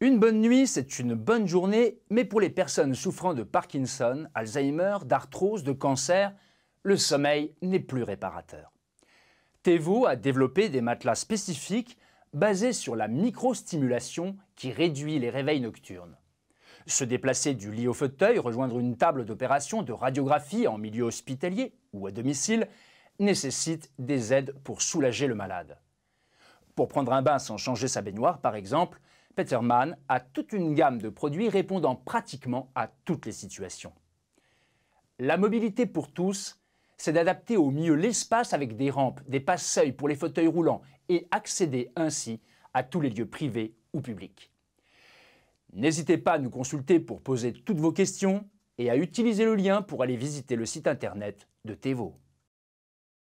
Une bonne nuit, c'est une bonne journée, mais pour les personnes souffrant de Parkinson, Alzheimer, d'arthrose, de cancer, le sommeil n'est plus réparateur. Tevo a développé des matelas spécifiques basés sur la microstimulation qui réduit les réveils nocturnes. Se déplacer du lit au fauteuil, rejoindre une table d'opération de radiographie en milieu hospitalier ou à domicile nécessite des aides pour soulager le malade. Pour prendre un bain sans changer sa baignoire, par exemple, Peterman a toute une gamme de produits répondant pratiquement à toutes les situations. La mobilité pour tous, c'est d'adapter au mieux l'espace avec des rampes, des passes-seuils pour les fauteuils roulants et accéder ainsi à tous les lieux privés ou publics. N'hésitez pas à nous consulter pour poser toutes vos questions et à utiliser le lien pour aller visiter le site internet de TEVO.